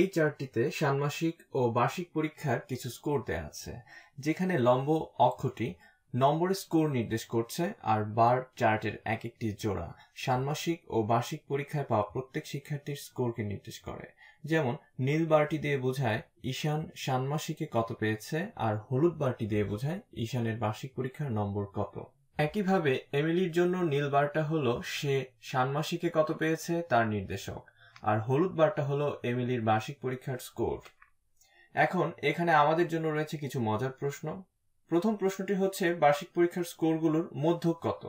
এই চার্টটিতে ষান্মাসিক ও বার্ষিক পরীক্ষার কিছু স্কোর দেয়া আছে যেখানে লম্ব অক্ষটি নম্বরের স্কোর নির্দেশ করছে আর বার চার্টের এক একটি জোড়া ষান্মাসিক ও বার্ষিক পরীক্ষায় পাওয়া প্রত্যেক শিক্ষার্থীর স্কোরকে নির্দেশ করে যেমন নীল বারটি দিয়ে বোঝায় ঈশান ষান্মাসিকে কত পেয়েছে আর হলুদ বারটি দিয়ে বোঝায় ঈশানের বার্ষিক পরীক্ষার নম্বর কত একইভাবে এমিলির জন্য নীল বারটা হলো সে ষান্মাসিকে কত পেয়েছে তার নির্দেশক আর হলুদ বারটা হলো এমিলির মাসিক পরীক্ষার স্কোর এখন এখানে আমাদের জন্য রয়েছে কিছু মজার প্রশ্ন প্রথম প্রশ্নটি হচ্ছে বার্ষিক পরীক্ষার স্কোরগুলোর মধ্যক কত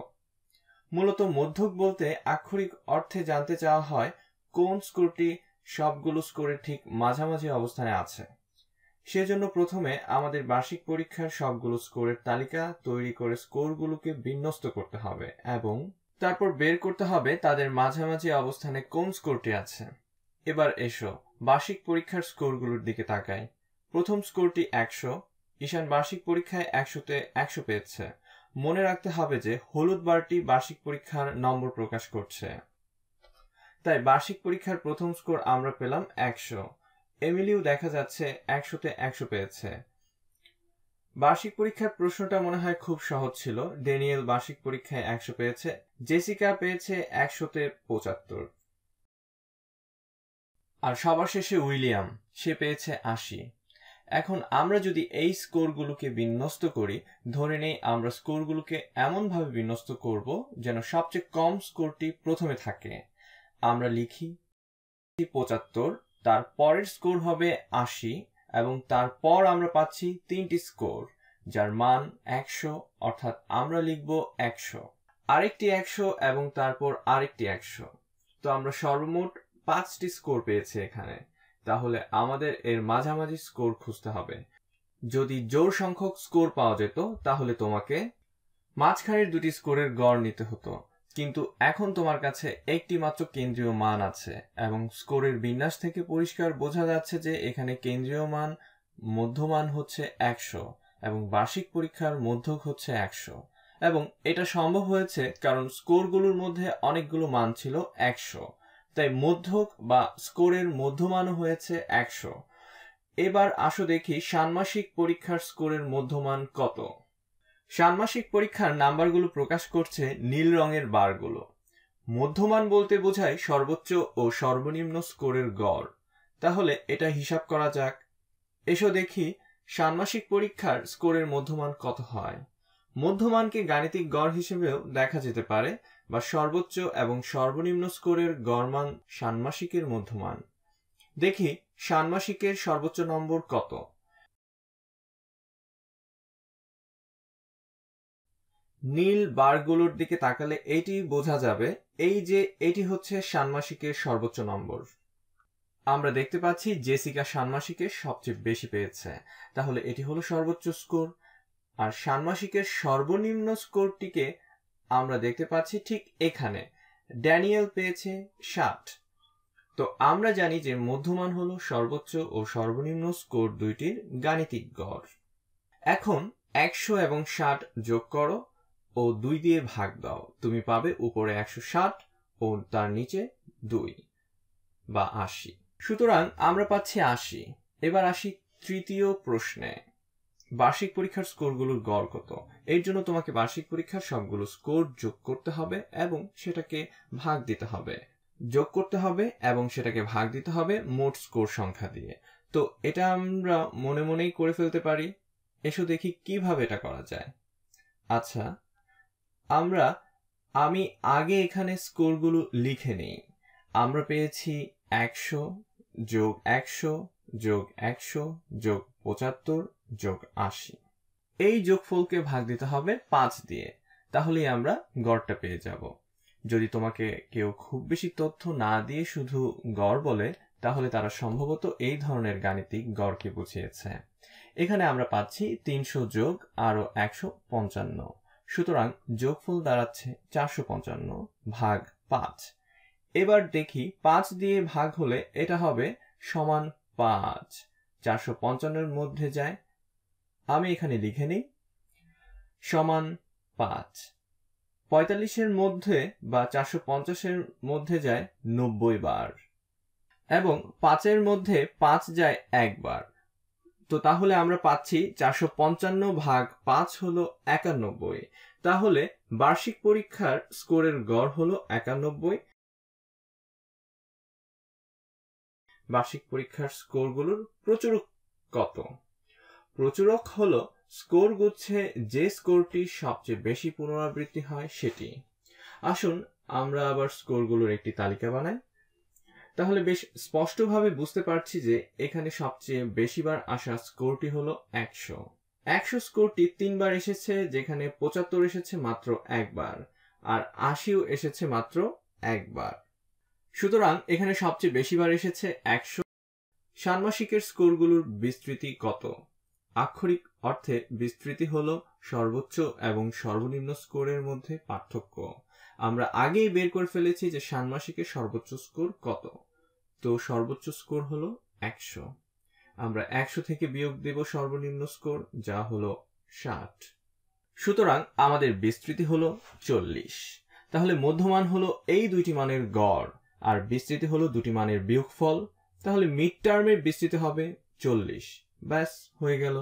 মূলত মধ্যক বলতে আক্ষরিক অর্থে জানতে চাওয়া হয় কোন স্কোরটি সবগুলো স্কোরের ঠিক মাঝামাঝি অবস্থানে আছে সেজন্য প্রথমে আমাদের বার্ষিক পরীক্ষার সবগুলো স্কোরের তালিকা তৈরি করে স্কোরগুলোকে বিন্যস্ত করতে হবে এবং তারপর বের করতে হবে তাদের মাঝামাঝি অবস্থানে কোন স্কোরটি আছে এবার এসো বার্ষিক পরীক্ষার স্কোরগুলোর দিকে তাকাই প্রথম স্কোরটি একশো ঈশান বার্ষিক পরীক্ষায় একশোতে একশো পেয়েছে মনে রাখতে হবে যে হলুদ বারটি বার্ষিক পরীক্ষার নম্বর প্রকাশ করছে তাই বার্ষিক পরীক্ষার প্রথম স্কোর আমরা পেলাম একশো এমিলিও দেখা যাচ্ছে একশোতে একশো পেয়েছে বার্ষিক পরীক্ষার প্রশ্নটা মনে হয় খুব সহজ ছিল ড্যানিয়েল বার্ষিক পরীক্ষায় একশো পেয়েছে জেসিকা পেয়েছে একশোতে পঁচাত্তর আর সবার শেষে উইলিয়াম সে পেয়েছে আশি এখন আমরা যদি এই স্কোরগুলোকে বিন্যস্ত করি ধরে নেই আমরা স্কোরগুলোকে এমনভাবে বিন্যস্ত করব যেন সবচেয়ে কম স্কোরটি প্রথমে থাকে আমরা লিখি পঁচাত্তর তার পরের স্কোর হবে আশি এবং তারপর আমরা পাচ্ছি তিনটি স্কোর যার মান একশো অর্থাৎ আমরা লিখব একশো আরেকটি একশো এবং তারপর আরেকটি একশো তো আমরা সর্বমোট পাঁচটি স্কোর পেয়েছি এখানে তাহলে আমাদের এর মাঝামাঝি স্কোর খুঁজতে হবে যদি জোর সংখ্যক স্কোর পাওয়া যেত তাহলে তোমাকে মাঝখানের দুটি স্কোরের গড় নিতে হতো কিন্তু এখন তোমার কাছে একটি মাত্র কেন্দ্রীয় মান আছে এবং স্কোরের বিন্যাস থেকে পরিষ্কার বোঝা যাচ্ছে যে এখানে কেন্দ্রীয় মান মধ্যমান হচ্ছে একশো এবং বার্ষিক পরীক্ষার মধ্যক হচ্ছে একশো এবং এটা সম্ভব হয়েছে কারণ স্কোরগুলোর মধ্যে অনেকগুলো মান ছিল একশো তাই মধ্যক বা স্কোরের মধ্যমানও হয়েছে একশো এবার আসো দেখি ষান্মাসিক পরীক্ষার স্কোরের মধ্যমান কত ষান্মাসিক পরীক্ষার নাম্বারগুলো প্রকাশ করছে নীল রঙের বারগুলো মধ্যমান বলতে বোঝায় সর্বোচ্চ ও সর্বনিম্ন স্কোরের গড় তাহলে এটা হিসাব করা যাক এসো দেখি ষান্মাসিক পরীক্ষার স্কোরের মধ্যমান কত হয় মধ্যমানকে গাণিতিক গড় হিসেবেও দেখা যেতে পারে বা সর্বোচ্চ এবং সর্বনিম্ন স্কোরের গড় মান ষান্মাসিকের মধ্যমান দেখি ষান্মাসিকের সর্বোচ্চ নম্বর কত নীল বারগুলোর দিকে তাকালে এটি বোঝা যাবে এই যে এটি হচ্ছে ষান্মাসিকের সর্বোচ্চ নম্বর আমরা দেখতে পাচ্ছি জেসিকা ষান্মাসিকের সবচেয়ে বেশি পেয়েছে তাহলে এটি হলো সর্বোচ্চ স্কোর আর ষান্মাসিকের সর্বনিম্ন স্কোরটিকে আমরা দেখতে পাচ্ছি ঠিক এখানে ড্যানিয়েল পেয়েছে ষাট তো আমরা জানি যে মধ্যমান হলো সর্বোচ্চ ও সর্বনিম্ন স্কোর দুইটির গাণিতিক গড় এখন একশো এবং ষাট যোগ করো ও দুই দিয়ে ভাগ দাও তুমি পাবে উপরে একশো ষাট ও তার নিচে দুই বা আশি সুতরাং আমরা পাচ্ছি আশি এবার আসি তৃতীয় প্রশ্নে বার্ষিক পরীক্ষার স্কোরগুলোর গড় কত এর জন্য তোমাকে বার্ষিক পরীক্ষার সবগুলো স্কোর যোগ করতে হবে এবং সেটাকে ভাগ দিতে হবে যোগ করতে হবে এবং সেটাকে ভাগ দিতে হবে মোট স্কোর সংখ্যা দিয়ে তো এটা আমরা মনে মনেই করে ফেলতে পারি এসো দেখি কিভাবে এটা করা যায় আচ্ছা আমরা আমি আগে এখানে স্কোরগুলো লিখে নিই আমরা পেয়েছি একশো যোগ একশো যোগ একশো যোগ পঁচাত্তর যোগ আশি এই যোগফলকে ভাগ দিতে হবে পাঁচ দিয়ে তাহলেই আমরা গড়টা পেয়ে যাব যদি তোমাকে কেউ খুব বেশি তথ্য না দিয়ে শুধু গড় বলে তাহলে তারা সম্ভবত এই ধরনের গাণিতিক গড়কে বুঝিয়েছে এখানে আমরা পাচ্ছি তিনশো যোগ আরও একশো পঞ্চান্ন সুতরাং যোগফল দাঁড়াচ্ছে চারশো পঞ্চান্ন ভাগ পাঁচ এবার দেখি পাঁচ দিয়ে ভাগ হলে এটা হবে সমান পাঁচ চারশো পঞ্চান্নের মধ্যে যায় আমি এখানে লিখে নিই সমান পাঁচ পঁয়তাল্লিশের মধ্যে বা চারশো পঞ্চাশের মধ্যে যায় নব্বই বার এবং পাঁচের মধ্যে পাঁচ যায় একবার তো তাহলে আমরা পাচ্ছি চারশো পঞ্চান্ন ভাগ পাঁচ হলো একানব্বই তাহলে বার্ষিক পরীক্ষার স্কোরের গড় হলো একানব্বই বার্ষিক পরীক্ষার স্কোরগুলোর প্রচুরক কত প্রচুরক হলো স্কোর গুচ্ছে যে স্কোরটি সবচেয়ে বেশি পুনরাবৃত্তি হয় সেটি আসুন আমরা আবার স্কোরগুলোর একটি তালিকা বানাই তাহলে বেশ স্পষ্টভাবে বুঝতে পারছি যে এখানে সবচেয়ে বেশিবার আসা স্কোরটি হলো একশো একশো স্কোরটি তিনবার এসেছে যেখানে পঁচাত্তর এসেছে মাত্র একবার আর আশিও এসেছে মাত্র একবার সুতরাং এখানে সবচেয়ে বেশিবার এসেছে একশো ষান্মাসিকের স্কোরগুলোর বিস্তৃতি কত আক্ষরিক অর্থে বিস্তৃতি হলো সর্বোচ্চ এবং সর্বনিম্ন স্কোরের মধ্যে পার্থক্য আমরা আগেই বের করে ফেলেছি যে ষান্মাসিকের সর্বোচ্চ স্কোর কত তো সর্বোচ্চ স্কোর হলো একশো আমরা একশো থেকে বিয়োগ দেব সর্বনিম্ন স্কোর যা হলো ষাট সুতরাং আমাদের বিস্তৃতি হলো চল্লিশ তাহলে মধ্যমান হলো এই দুইটি মানের গড় আর বিস্তৃতি হলো দুটি মানের বিয়োগফল তাহলে মিড টার্মের বিস্তৃতি হবে চল্লিশ ব্যাস হয়ে গেল